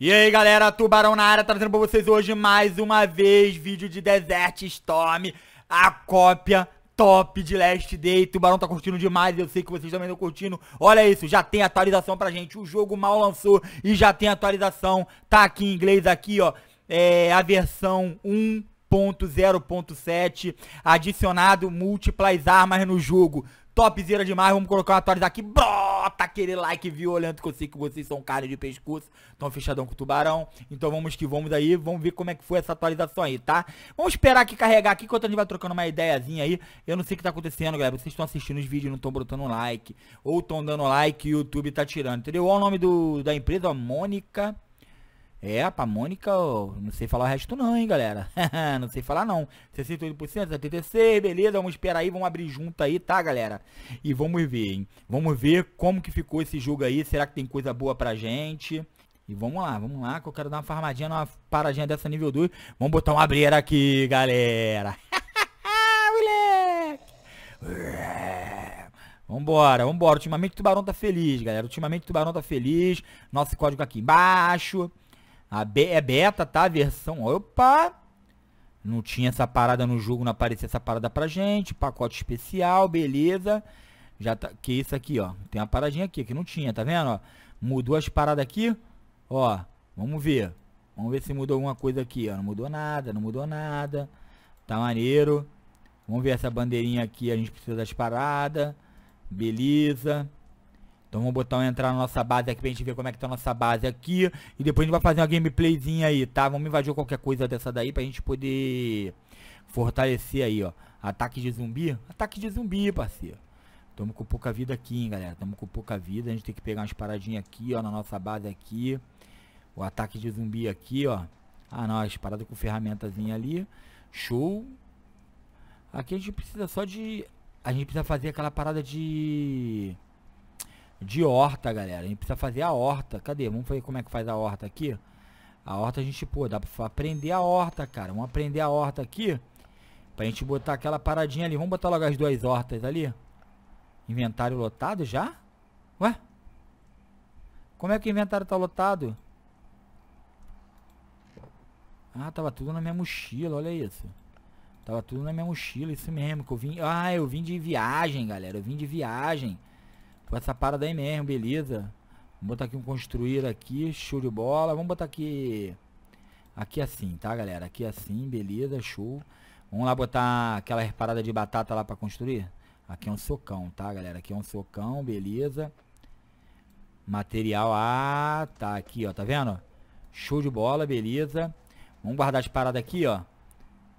E aí galera, Tubarão na área, trazendo pra vocês hoje mais uma vez vídeo de Desert Storm, a cópia top de Last Day, Tubarão tá curtindo demais, eu sei que vocês também estão curtindo, olha isso, já tem atualização pra gente, o jogo mal lançou e já tem atualização, tá aqui em inglês aqui ó, é a versão 1.0.7, adicionado múltiplas armas no jogo, topzera demais, vamos colocar uma atualização aqui, bro! bota tá aquele like, violento Olhando que eu sei que vocês são carne de pescoço, tão fechadão com o tubarão. Então vamos que vamos aí, vamos ver como é que foi essa atualização aí, tá? Vamos esperar aqui carregar aqui, enquanto a gente vai trocando uma ideiazinha aí. Eu não sei o que tá acontecendo, galera. Vocês estão assistindo os vídeos e não estão botando like. Ou estão dando like e o YouTube tá tirando, entendeu? Olha o nome do, da empresa, ó, Mônica... É, pra Mônica, não sei falar o resto não, hein, galera. não sei falar não. 68%, 76%, beleza. Vamos esperar aí, vamos abrir junto aí, tá, galera? E vamos ver, hein. Vamos ver como que ficou esse jogo aí. Será que tem coisa boa pra gente? E vamos lá, vamos lá, que eu quero dar uma farmadinha numa paradinha dessa nível 2. Vamos botar uma breira aqui, galera. Moleque! Vambora, vambora. Ultimamente o Tubarão tá feliz, galera. Ultimamente o Tubarão tá feliz. Nosso código aqui embaixo. A be é beta, tá? A versão. Opa! Não tinha essa parada no jogo, não aparecia essa parada pra gente. Pacote especial, beleza. Já tá, que isso aqui, ó. Tem uma paradinha aqui que não tinha, tá vendo? Ó, mudou as paradas aqui. Ó, vamos ver. Vamos ver se mudou alguma coisa aqui, ó. Não mudou nada, não mudou nada. Tá maneiro. Vamos ver essa bandeirinha aqui, a gente precisa das paradas. Beleza. Então vamos botar um entrar na nossa base aqui pra gente ver como é que tá a nossa base aqui. E depois a gente vai fazer uma gameplayzinha aí, tá? Vamos invadir qualquer coisa dessa daí pra gente poder fortalecer aí, ó. Ataque de zumbi? Ataque de zumbi, parceiro. Tamo com pouca vida aqui, hein, galera. Tamo com pouca vida. A gente tem que pegar umas paradinhas aqui, ó, na nossa base aqui. O ataque de zumbi aqui, ó. Ah, não, as paradas com ferramentazinha ali. Show. Aqui a gente precisa só de... A gente precisa fazer aquela parada de de horta, galera. A gente precisa fazer a horta. Cadê? Vamos ver como é que faz a horta aqui. A horta a gente, pô, dá pra aprender a horta, cara. Vamos aprender a horta aqui. Pra gente botar aquela paradinha ali. Vamos botar logo as duas hortas ali. Inventário lotado já? Ué? Como é que o inventário tá lotado? Ah, tava tudo na minha mochila, olha isso. Tava tudo na minha mochila, isso mesmo. Que eu vim. Ah, eu vim de viagem, galera. Eu vim de viagem com essa parada aí mesmo, beleza. Vamos botar aqui um construir aqui, show de bola. Vamos botar aqui... Aqui assim, tá, galera? Aqui assim, beleza, show. Vamos lá botar aquela reparada de batata lá pra construir? Aqui é um socão, tá, galera? Aqui é um socão, beleza. Material, ah, tá aqui, ó, tá vendo? Show de bola, beleza. Vamos guardar as paradas aqui, ó.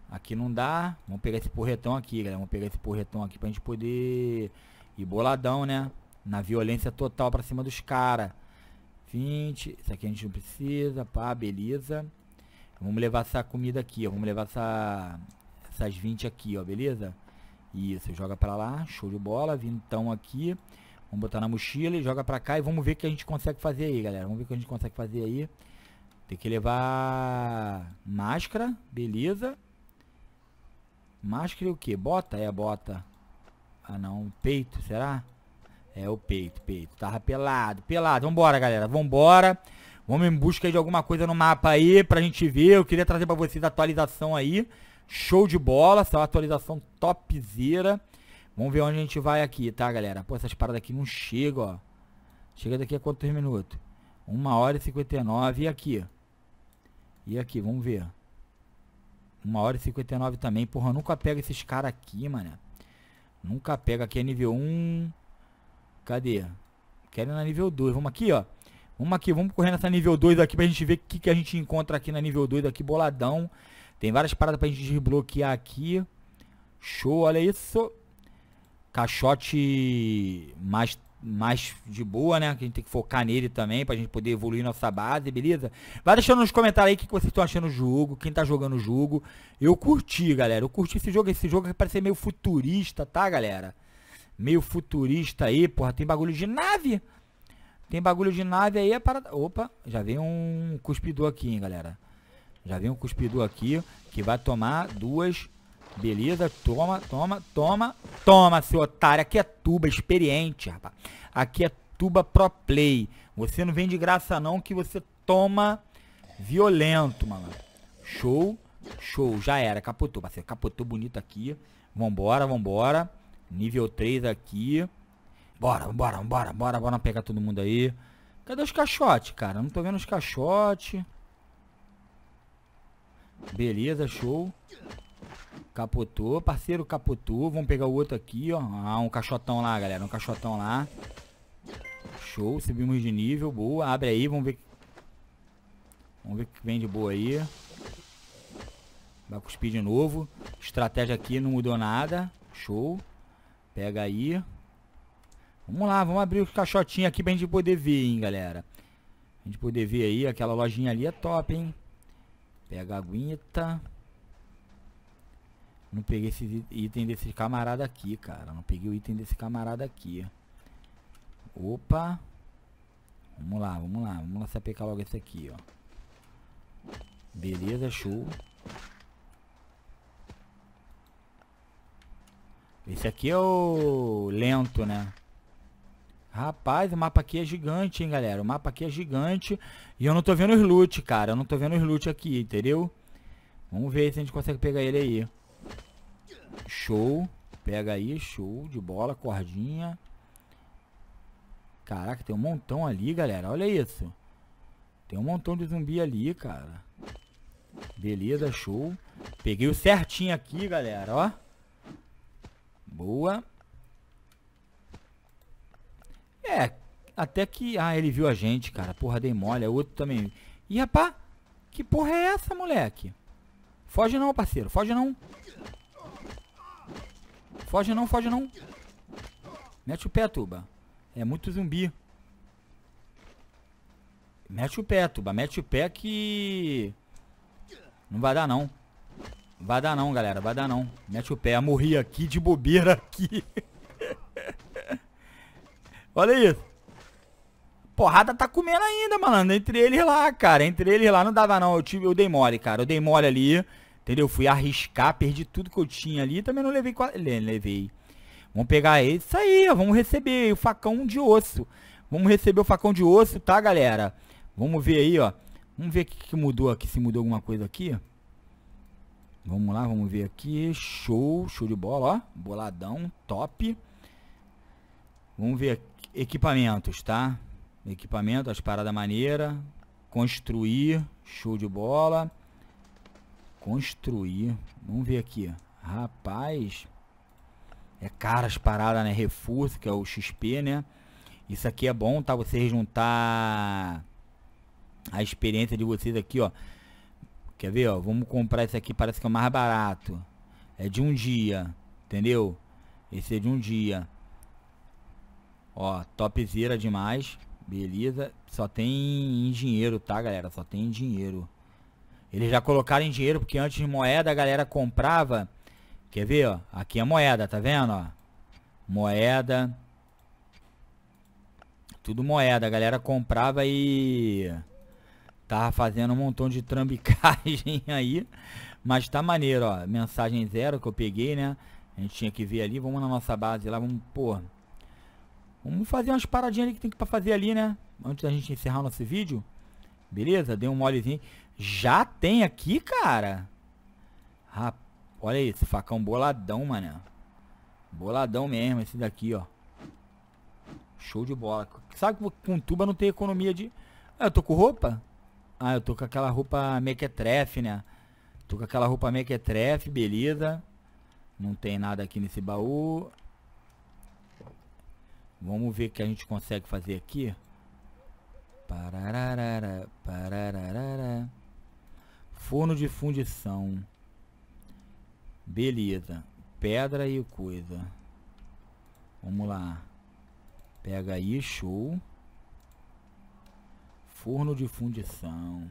Aqui não dá. Vamos pegar esse porretão aqui, galera. Vamos pegar esse porretão aqui pra gente poder ir boladão, né? Na violência total pra cima dos caras. 20. Isso aqui a gente não precisa. Pá, beleza. Vamos levar essa comida aqui, ó. Vamos levar essa, essas 20 aqui, ó. Beleza? Isso, joga pra lá. Show de bola. Vintão aqui. Vamos botar na mochila e joga pra cá. E vamos ver o que a gente consegue fazer aí, galera. Vamos ver o que a gente consegue fazer aí. Tem que levar máscara. Beleza. Máscara e o que? Bota? É, bota. Ah, não. Peito, será? É o peito, peito. Tava pelado, pelado. Vambora, galera. Vambora. Vamos em busca de alguma coisa no mapa aí pra gente ver. Eu queria trazer pra vocês a atualização aí. Show de bola. Essa é uma atualização topzera. Vamos ver onde a gente vai aqui, tá, galera? Pô, essas paradas aqui não chegam, ó. Chega daqui a quantos minutos? 1 hora e 59. E aqui? E aqui, vamos ver. 1 hora e 59 também. Porra, nunca pega esses caras aqui, mano. Nunca pega. Aqui é nível 1. Cadê? Querem na nível 2. Vamos aqui, ó. Vamos aqui, vamos correr nessa nível 2 aqui pra gente ver o que, que a gente encontra aqui na nível 2 aqui, boladão. Tem várias paradas pra gente desbloquear aqui. Show, olha isso. Caixote mais, mais de boa, né? Que a gente tem que focar nele também pra gente poder evoluir nossa base, beleza? Vai deixando nos comentários aí o que, que vocês estão achando do jogo, quem tá jogando o jogo. Eu curti, galera. Eu curti esse jogo. Esse jogo parece meio futurista, tá, galera? meio futurista aí, porra, tem bagulho de nave. Tem bagulho de nave aí, é para... Opa, já vem um cuspidor aqui, hein, galera. Já vem um cuspidor aqui, que vai tomar duas... Beleza, toma, toma, toma, toma, seu otário. Aqui é tuba experiente, rapaz. Aqui é tuba pro play. Você não vem de graça não, que você toma violento, mano. Show, show, já era. Capotou, parceiro. Capotou bonito aqui. Vambora, vambora. Nível 3 aqui. Bora, bora, bora, bora, bora pegar todo mundo aí. Cadê os caixotes, cara? Não tô vendo os caixotes. Beleza, show. Capotou, parceiro capotou. Vamos pegar o outro aqui, ó. Ah, um caixotão lá, galera. Um caixotão lá. Show, subimos de nível. Boa, abre aí, vamos ver. Vamos ver o que vem de boa aí. Vai cuspir de novo. Estratégia aqui, não mudou nada. Show. Pega aí. Vamos lá, vamos abrir os caixotinhos aqui pra gente poder ver, hein, galera. A gente poder ver aí, aquela lojinha ali é top, hein. Pega a aguinta. Não peguei esse item desse camarada aqui, cara. Não peguei o item desse camarada aqui. Opa. Vamos lá, vamos lá. Vamos lá sapecar logo esse aqui, ó. Beleza, show. Esse aqui é o lento, né? Rapaz, o mapa aqui é gigante, hein, galera? O mapa aqui é gigante. E eu não tô vendo os loot, cara. Eu não tô vendo os loot aqui, entendeu? Vamos ver se a gente consegue pegar ele aí. Show. Pega aí, show de bola, cordinha. Caraca, tem um montão ali, galera. Olha isso. Tem um montão de zumbi ali, cara. Beleza, show. Peguei o certinho aqui, galera, ó. Boa. É, até que... Ah, ele viu a gente, cara. Porra, dei mole. É outro também. Ih, rapá. Que porra é essa, moleque? Foge não, parceiro. Foge não. Foge não, foge não. Mete o pé, Tuba. É muito zumbi. Mete o pé, Tuba. Mete o pé que... Não vai dar, não. Vai dar não, galera. Vai dar não. Mete o pé. Morri aqui de bobeira aqui. Olha isso. Porrada tá comendo ainda, malandro. Entre eles lá, cara. Entre eles lá não dava não. Eu, tive, eu dei mole, cara. Eu dei mole ali. Entendeu? Fui arriscar. Perdi tudo que eu tinha ali. Também não levei... Levei. Vamos pegar isso aí. Vamos receber o facão de osso. Vamos receber o facão de osso, tá, galera? Vamos ver aí, ó. Vamos ver o que, que mudou aqui. Se mudou alguma coisa aqui, ó. Vamos lá, vamos ver aqui. Show, show de bola, ó. Boladão, top. Vamos ver equipamentos, tá? Equipamento, as paradas maneira. Construir, show de bola. Construir. Vamos ver aqui. Rapaz. É caro as paradas, né? Reforço, que é o XP, né? Isso aqui é bom, tá? Vocês juntar a experiência de vocês aqui, ó. Quer ver, ó? Vamos comprar esse aqui, parece que é o mais barato. É de um dia, entendeu? Esse é de um dia. Ó, topzera demais. Beleza. Só tem em dinheiro, tá, galera? Só tem em dinheiro. Eles já colocaram em dinheiro, porque antes de moeda a galera comprava. Quer ver, ó? Aqui é moeda, tá vendo, ó? Moeda. Tudo moeda. A galera comprava e... Tava tá fazendo um montão de trambicagem aí. Mas tá maneiro, ó. Mensagem zero que eu peguei, né? A gente tinha que ver ali. Vamos na nossa base lá. Vamos, pô. Vamos fazer umas paradinhas ali que tem que fazer ali, né? Antes da gente encerrar o nosso vídeo. Beleza? Deu um molezinho. Já tem aqui, cara. Rapaz, olha esse facão boladão, mano. Boladão mesmo esse daqui, ó. Show de bola. Sabe que com tuba não tem economia de... Ah, eu tô com roupa? Ah, eu tô com aquela roupa mequetrefe, é né? Tô com aquela roupa mequetrefe, é beleza. Não tem nada aqui nesse baú. Vamos ver o que a gente consegue fazer aqui. Parararara, parararara. Forno de fundição. Beleza. Pedra e coisa. Vamos lá. Pega aí, show. Forno de fundição.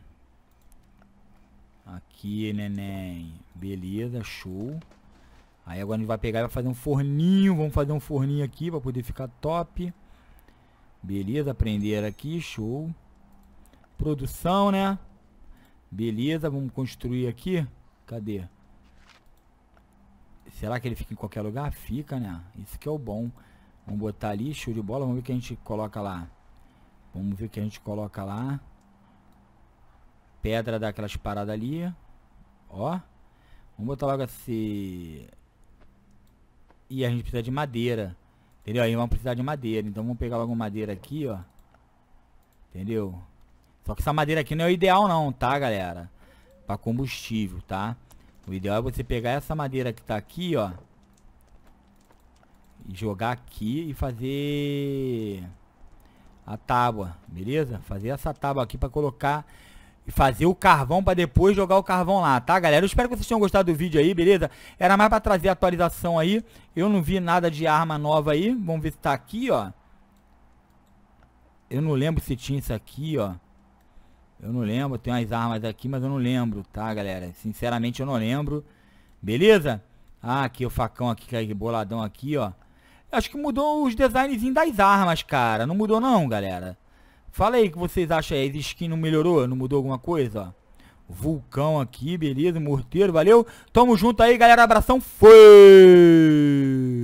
Aqui, neném. Beleza, show. Aí agora a gente vai pegar e vai fazer um forninho. Vamos fazer um forninho aqui para poder ficar top. Beleza, prender aqui, show. Produção, né? Beleza, vamos construir aqui. Cadê? Será que ele fica em qualquer lugar? Fica, né? Isso que é o bom. Vamos botar ali, show de bola. Vamos ver o que a gente coloca lá. Vamos ver o que a gente coloca lá. Pedra daquelas paradas ali. Ó. Vamos botar logo esse... E a gente precisa de madeira. Entendeu? Aí vamos precisar de madeira. Então vamos pegar logo madeira aqui, ó. Entendeu? Só que essa madeira aqui não é o ideal não, tá, galera? Pra combustível, tá? O ideal é você pegar essa madeira que tá aqui, ó. E jogar aqui e fazer a tábua, beleza? Fazer essa tábua aqui para colocar e fazer o carvão para depois jogar o carvão lá, tá, galera? Eu espero que vocês tenham gostado do vídeo aí, beleza? Era mais para trazer atualização aí. Eu não vi nada de arma nova aí. Vamos ver se tá aqui, ó. Eu não lembro se tinha isso aqui, ó. Eu não lembro, tem umas armas aqui, mas eu não lembro, tá, galera? Sinceramente, eu não lembro. Beleza? Ah, aqui o facão aqui, que é boladão aqui, ó. Acho que mudou os designs das armas, cara. Não mudou não, galera. Fala aí o que vocês acham aí. Esse skin não melhorou? Não mudou alguma coisa? Vulcão aqui, beleza. Morteiro, valeu. Tamo junto aí, galera. Abração. Foi!